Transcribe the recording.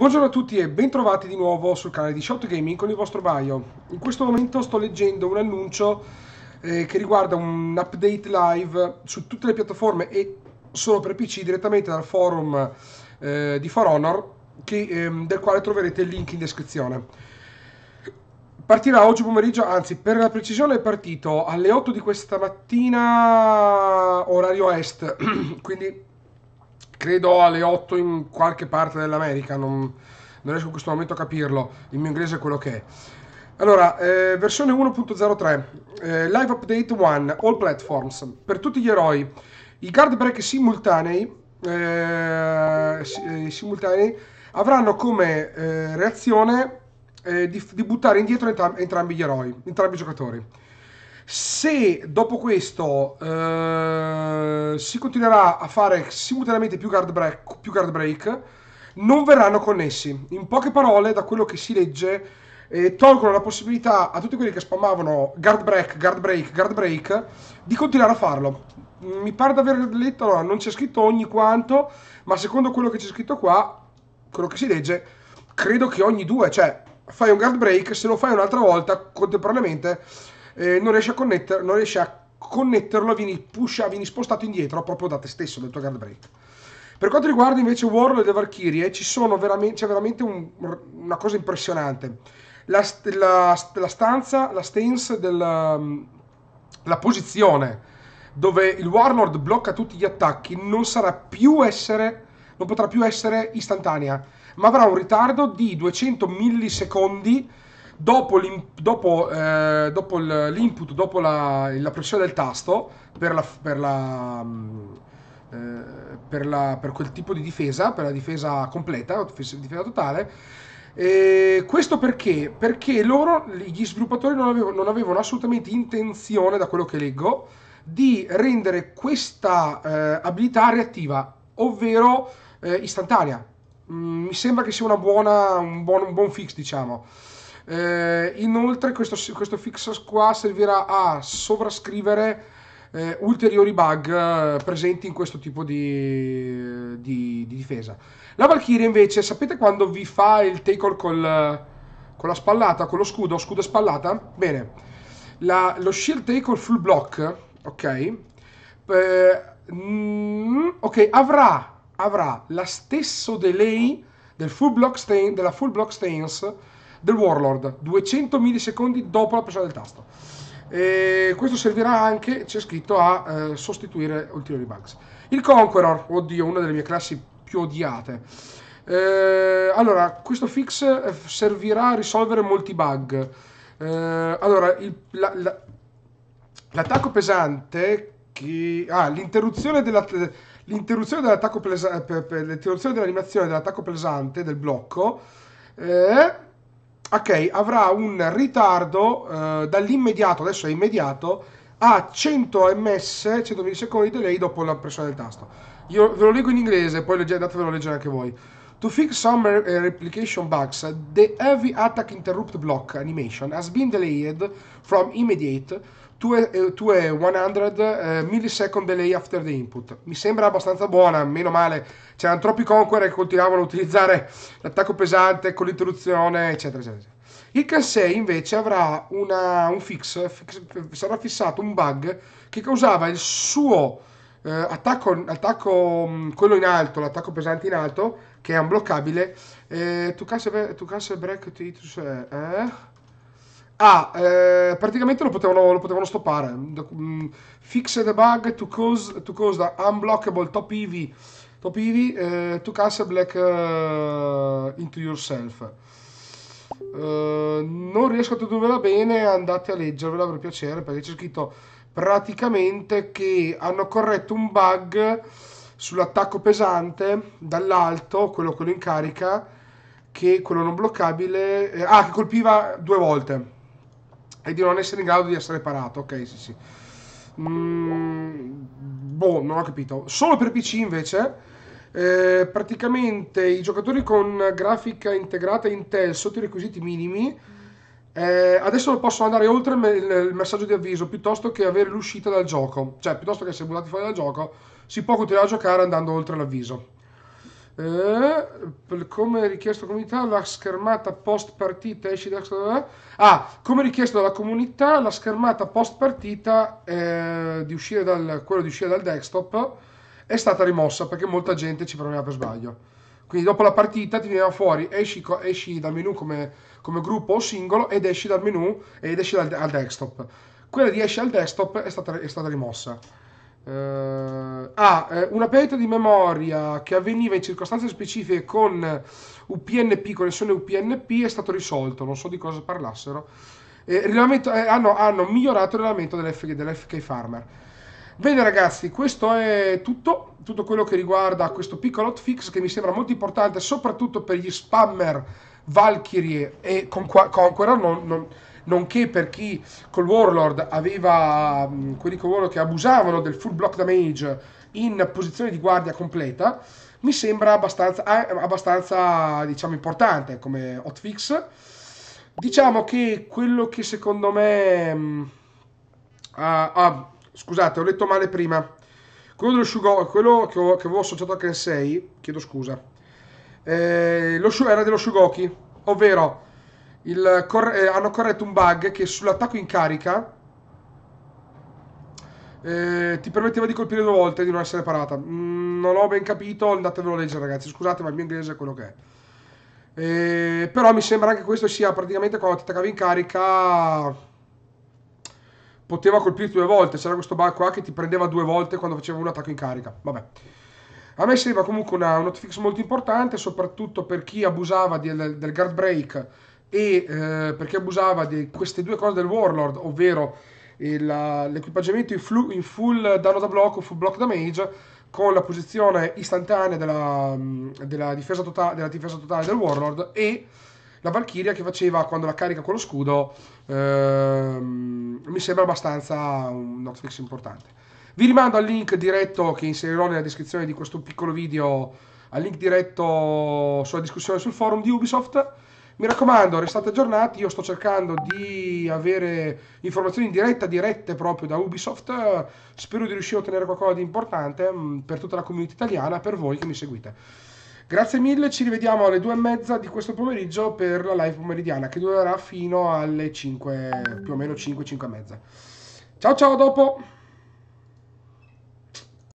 Buongiorno a tutti e bentrovati di nuovo sul canale di Shot Gaming con il vostro Baio. In questo momento sto leggendo un annuncio eh, che riguarda un update live su tutte le piattaforme e solo per PC direttamente dal forum eh, di For Honor che, ehm, del quale troverete il link in descrizione. Partirà oggi pomeriggio, anzi per la precisione è partito alle 8 di questa mattina orario est, quindi credo alle 8 in qualche parte dell'America, non, non riesco in questo momento a capirlo, il mio inglese è quello che è. Allora, eh, versione 1.03, eh, Live Update 1, All Platforms, per tutti gli eroi, i guard break simultanei, eh, eh simultanei avranno come eh, reazione eh, di, di, buttare indietro entrambi gli eroi, entrambi i giocatori. Se dopo questo eh, si continuerà a fare simultaneamente più guard, break, più guard break, non verranno connessi. In poche parole, da quello che si legge, eh, tolgono la possibilità a tutti quelli che spammavano guard break, guard break, guard break di continuare a farlo. Mi pare di aver letto, no, non c'è scritto ogni quanto, ma secondo quello che c'è scritto qua, quello che si legge, credo che ogni due, cioè fai un guard break, se lo fai un'altra volta contemporaneamente eh, non riesci a connetterlo, non riesci a connetterlo, vieni, pusha, vieni spostato indietro proprio da te stesso, dal tuo guard break. Per quanto riguarda invece Warlord e Valkyrie, eh, ci sono veramente, c'è veramente un, una cosa impressionante. La, la, la stanza, la stance della mm, la posizione dove il Warlord blocca tutti gli attacchi non sarà più essere, non potrà più essere istantanea, ma avrà un ritardo di 200 millisecondi dopo, l'input, dopo, eh, dopo, dopo la, la, pressione del tasto, per, la, per, la, mm, eh, per, per quel tipo di difesa, per la difesa completa, difesa totale, e questo perché? Perché loro, gli sviluppatori, non avevano, non avevano, assolutamente intenzione, da quello che leggo, di rendere questa eh, abilità reattiva, ovvero eh, istantanea. Mm, mi sembra che sia buona, un, buon, un buon fix, diciamo. Eh, inoltre questo, questo fix qua servirà a sovrascrivere eh, ulteriori bug eh, presenti in questo tipo di, di, di, difesa. La Valkyrie invece, sapete quando vi fa il tackle col, con la spallata, con lo scudo, scudo e spallata? Bene, la, lo shield take all full block, ok, eh, mm, ok, avrà, avrà la stesso delay del full block stain, della full block stance del Warlord, 200 millisecondi dopo la pressione del tasto. E questo servirà anche, c'è scritto, a eh, sostituire ulteriori bugs. Il Conqueror, oddio, una delle mie classi più odiate. Eh, allora, questo fix eh, servirà a risolvere molti bug. Eh, allora, il, la, la, l'attacco pesante che... Ah, l'interruzione della... L'interruzione dell'attacco eh, pesante, l'interruzione dell'animazione dell'attacco pesante del blocco eh, ok, avrà un ritardo eh, dall'immediato, adesso è immediato, a 100 ms, 100 millisecondi di delay dopo la pressione del tasto. Io ve lo leggo in inglese, poi andatevelo a leggere anche voi. To fix some eh, replication bugs, the heavy attack interrupt block animation has been delayed from immediate to a, eh, to a 100 eh, millisecond delay after the input. Mi sembra abbastanza buona, meno male. C'erano troppi conqueror che continuavano a utilizzare l'attacco pesante con l'interruzione, eccetera, eccetera. Il Cansei invece avrà una, un fix, fix, sarà fissato un bug che causava il suo eh, attacco, attacco, mm, quello in alto, l'attacco pesante in alto, che è unbloccabile. Eh, tu castle, tu break titrus Eh? Ah, eh, praticamente lo potevano, lo potevano stoppare. Mm, fix the bug to cause, to cause the unblockable top EV, top EV eh, to cast a black uh, into yourself. Uh, non riesco a tradurvela bene, andate a leggervela per piacere perché c'è scritto praticamente che hanno corretto un bug sull'attacco pesante dall'alto, quello con l'incarica, che quello non bloccabile, eh, ah, che colpiva due volte e di non essere in grado di essere parato. Ok, sì, sì. Mm, boh, non ho capito. Solo per PC invece. Eh, praticamente i giocatori con grafica integrata Intel sotto i requisiti minimi eh, adesso possono andare oltre il messaggio di avviso piuttosto che avere l'uscita dal gioco cioè piuttosto che essere buttati fuori dal gioco si può continuare a giocare andando oltre l'avviso. Eh, come richiesto dalla comunità, la schermata post partita esce da... Ah, come richiesto dalla comunità, la schermata post partita eh, di uscire dal, quello di uscire dal desktop è stata rimossa perché molta gente ci proviamo per sbaglio. Quindi dopo la partita ti veniva fuori, esci, esci dal menu come, come, gruppo o singolo ed esci dal menu ed esci dal, al desktop. Quella di esci al desktop è stata, è stata rimossa. Uh, ah, eh, una perdita di memoria che avveniva in circostanze specifiche con UPnP, connessione UPnP, è stato risolto, non so di cosa parlassero. Eh, eh, hanno, hanno, migliorato il regolamento dell'FK, dell'FK Farmer. Bene ragazzi, questo è tutto, tutto quello che riguarda questo piccolo hotfix che mi sembra molto importante, soprattutto per gli spammer Valkyrie e Conqueror, non, non nonché per chi col Warlord aveva mm, quelli con loro che abusavano del full block damage in posizione di guardia completa, mi sembra abbastanza, eh, abbastanza diciamo, importante come hotfix. Diciamo che quello che secondo me... ah, ah, scusate, ho letto male prima. Quello, dello Shugo, quello che, ho, che avevo associato a Kensei, chiedo scusa, eh, lo, era dello Shugoki, ovvero il, cor, eh, hanno corretto un bug che sull'attacco in carica eh, ti permetteva di colpire due volte e di non essere parata. Mm, non ho ben capito, andatevelo a leggere ragazzi, scusate ma il mio inglese è quello che è. Eh, però mi sembra anche questo sia praticamente quando ti attaccavi in carica poteva colpirti due volte, c'era questo bug qua che ti prendeva due volte quando faceva un attacco in carica. Vabbè. A me sembra comunque una, un hotfix molto importante, soprattutto per chi abusava del, del guard break e eh, perché abusava di queste due cose del Warlord, ovvero il, l'equipaggiamento in, flu, in, full danno da blocco, full block damage, con la posizione istantanea della, mm, della, difesa, totale, della difesa totale del Warlord e la Valkyria che faceva quando la carica con lo scudo, ehm, mi sembra abbastanza un hotfix importante. Vi rimando al link diretto che inserirò nella descrizione di questo piccolo video, al link diretto sulla discussione sul forum di Ubisoft mi raccomando, restate aggiornati, io sto cercando di avere informazioni in diretta, dirette proprio da Ubisoft, spero di riuscire a ottenere qualcosa di importante mm, per tutta la community italiana, per voi che mi seguite. Grazie mille, ci rivediamo alle due e mezza di questo pomeriggio per la live pomeridiana che durerà fino alle 5, più o meno 5, 5 e mezza. Ciao ciao, a dopo!